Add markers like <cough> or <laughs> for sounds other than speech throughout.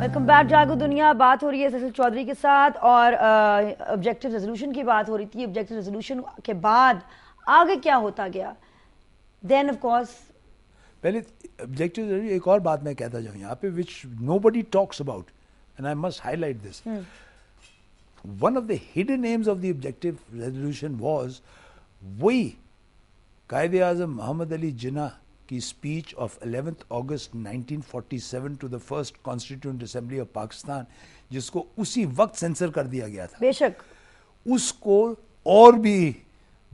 Welcome back जागो दुनिया बात हो रही है ससिल चौधरी के साथ और ऑब्जेक्टिव रेजोल्यूशन की बात हो रही थी ऑब्जेक्टिव रेजोल्यूशन के बाद आगे क्या होता गया देन ऑफ कोर्स पहले ऑब्जेक्टिव एक और बात मैं कहता जाऊं यहां पे which nobody talks about and I must highlight this one of the hidden aims of the objective resolution was वही कायदे आजम मोहम्मद अली जिन्ना की speech of eleventh August 1947 to the first constituent assembly of Pakistan जिसको उसी वक्त सेंसर कर दिया गया था बेशक उसको और भी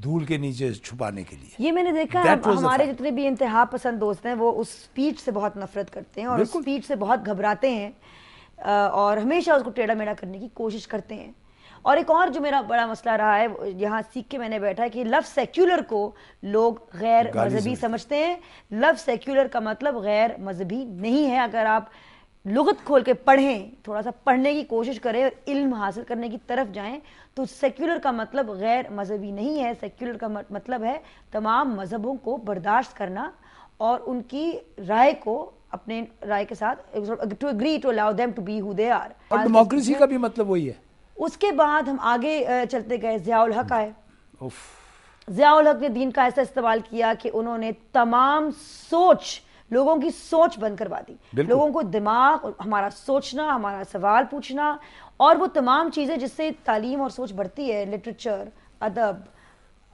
धूल के नीचे छुपाने के लिए ये मैंने देखा हम, हमारे जितने भी इंतहा पसंद दोस्त हैं वो उस स्पीच से बहुत नफरत करते हैं और उस स्पीच से बहुत घबराते हैं और हमेशा उसको टेढ़ा मेढ़ा करने की कोशिश करते हैं और एक और जो मेरा बड़ा मसला रहा है यहाँ सीख के मैंने बैठा है कि लव सेक्युलर को लोग गैर मजहबी समझते हैं लव सेक्युलर का मतलब गैर मजहबी नहीं है अगर आप लुगत खोल के पढ़ें थोड़ा सा पढ़ने की कोशिश करें और इल्म हासिल करने की तरफ जाएं तो सेक्युलर का मतलब गैर मजहबी नहीं है सेक्युलर का मतलब है तमाम मजहबों को बर्दाश्त करना और उनकी राय को अपने राय के साथ to agree to allow them to be who they are और डेमोक्रेसी का भी मतलब वही है उसके बाद हम आगे चलते गए ज़ियाउल हक आए ज़ियाउल हक ने दीन का ऐसा इस्तेमाल किया कि उन्होंने तमाम सोच लोगों की सोच बंद करवा दी लोगों को दिमाग हमारा सोचना हमारा सवाल पूछना और वो तमाम चीज़ें जिससे तालीम और सोच बढ़ती है लिटरेचर अदब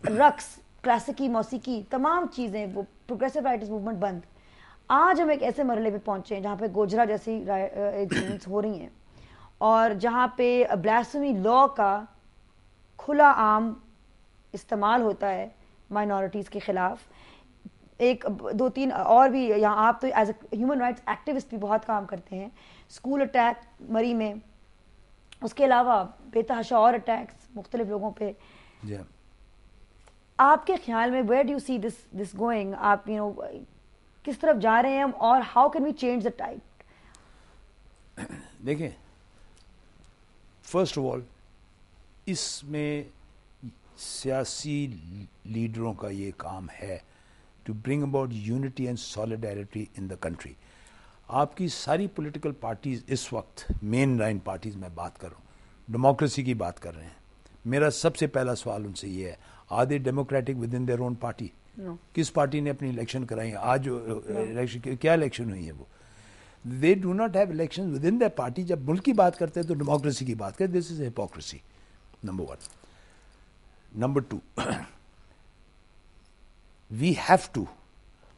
रक्स क्लासिकी मौसीकी तमाम चीज़ें वो प्रोग्रेसिव राइटर्स मूवमेंट बंद आज हम एक ऐसे मरले पे पहुंचे हैं जहाँ पे गोजरा जैसी <coughs> हो रही हैं और जहाँ पे ब्लैसमी लॉ का खुला आम इस्तेमाल होता है माइनॉरिटीज़ के ख़िलाफ़ एक दो तीन और भी यहाँ आप तो एज ह्यूमन राइट्स एक्टिविस्ट भी बहुत काम करते हैं स्कूल अटैक मरी में उसके अलावा बेतहाशा और अटैक्स मुख्तलिफ लोगों पे yeah. हाँ। आपके ख्याल में where do see this this going आप यू you नो know, किस तरफ जा रहे हैं हम और how can we change the type देखिए फर्स्ट ऑफ ऑल इसमें सियासी लीडरों का ये काम है to bring about unity and solidarity in the country आपकी सारी पॉलिटिकल पार्टीज़ इस वक्त मेन लाइन पार्टीज़ में बात कर रहा हूँ डेमोक्रेसी की बात कर रहे हैं मेरा सबसे पहला सवाल उनसे ये है are they democratic within their own party किस पार्टी ने अपनी इलेक्शन कराई आज इलेक्शन no. क्या इलेक्शन हुई है वो they do not have election within the party जब मुल्क की बात करते हैं तो डेमोक्रेसी की बात करें this is hypocrisy number one number two we have to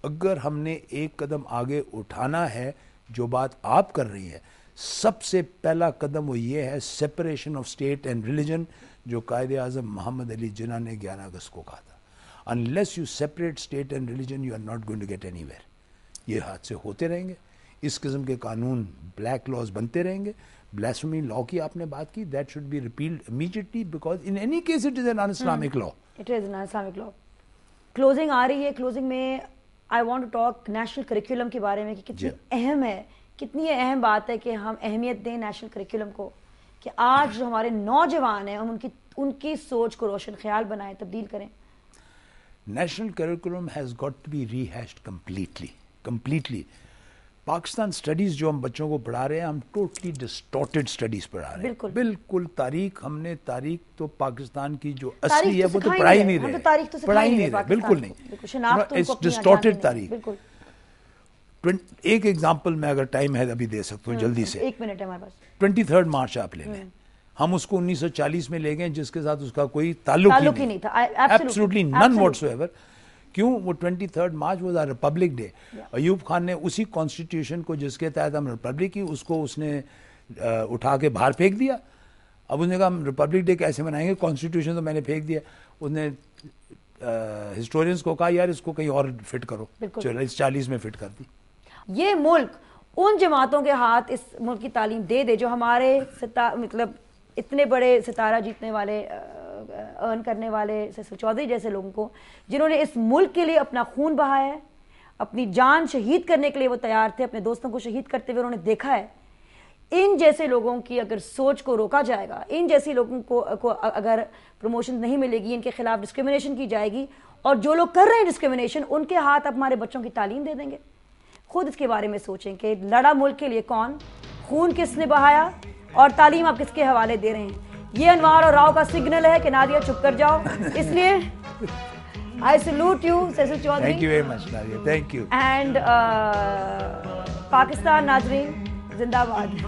अगर हमने एक कदम आगे उठाना है जो बात आप कर रही है सबसे पहला कदम वो ये है separation of state and religion जो कायद आजम मोहम्मद अली जिना ने ग्यारह अगस्त को कहा था unless you separate state and religion you are not going to get anywhere ये हादसे होते रहेंगे इस किस्म के कानून ब्लैक लॉज बनते रहेंगे ब्लैसमी लॉ की आपने बात की that should be repealed immediately because in any case it is an un-Islamic law it is an Islamic law closing आ रही है क्लोजिंग में I want to talk national curriculum के बारे में कि कितनी अहम है कितनी अहम बात है कि हम अहमियत दें नेशनल करिकुलम को कि आज जो हमारे नौजवान हैं हम उनकी उनकी सोच को रोशन ख्याल बनाएं तब्दील करें national curriculum has got to be rehashed completely completely Pakistan studies जो हम बच्चों को पढ़ा रहे हैं हम टोटली डिस्टॉर्टेड स्टडीज़ पढ़ा रहे हैं बिल्कुल बिल्कुल तारीख हमने तारीख तो पाकिस्तान की जो असली तो है वो तो पढ़ाई नहीं रही तो तो पढ़ाई नहीं रही बिल्कुल नहीं डिस्टॉर्टेड तारीख एक एग्जाम्पल में अगर टाइम है अभी दे सकता हूँ हाँ, जल्दी से एक मिनट है हमारे पास ट्वेंटी थर्ड मार्च आप ले लें हम्म। हम उसको 1940 में ले गए जिसके साथ उसका कोई ताल्लुक ही नहीं था एब्सोल्युटली नन एवर क्यों वो ट्वेंटी थर्ड मार्च वो रिपब्लिक डे अयूब खान ने उसी कॉन्स्टिट्यूशन को जिसके तहत हम रिपब्लिक की उसको उसने उठा के बाहर फेंक दिया अब उसने कहा हम रिपब्लिक डे कैसे मनाएंगे कॉन्स्टिट्यूशन तो मैंने फेंक दिया उसने हिस्टोरियंस को कहा यार इसको कहीं और फिट करो चालीस चालीस में फिट कर दी ये मुल्क उन जमातों के हाथ इस मुल्क की तालीम दे दे जो हमारे मतलब इतने बड़े सितारा जीतने वाले अर्न करने वाले सैसल चौधरी जैसे लोगों को जिन्होंने इस मुल्क के लिए अपना खून बहाया है अपनी जान शहीद करने के लिए वो तैयार थे अपने दोस्तों को शहीद करते हुए उन्होंने देखा है इन जैसे लोगों की अगर सोच को रोका जाएगा इन जैसे लोगों को, को अगर प्रमोशन नहीं मिलेगी इनके खिलाफ डिस्क्रिमिनेशन की जाएगी और जो लोग कर रहे हैं डिस्क्रिमिनेशन उनके हाथ अब हमारे बच्चों की तालीम दे देंगे खुद इसके बारे में सोचें कि लड़ा मुल्क के लिए कौन खून किसने बहाया और तालीम आप किसके हवाले दे रहे हैं ये अनवर और राव का सिग्नल है कि नादिया चुप कर जाओ <laughs> इसलिए I salute you Cecil Chaudhry thank you very much Nadia thank you and Pakistan नाजरीन जिंदाबाद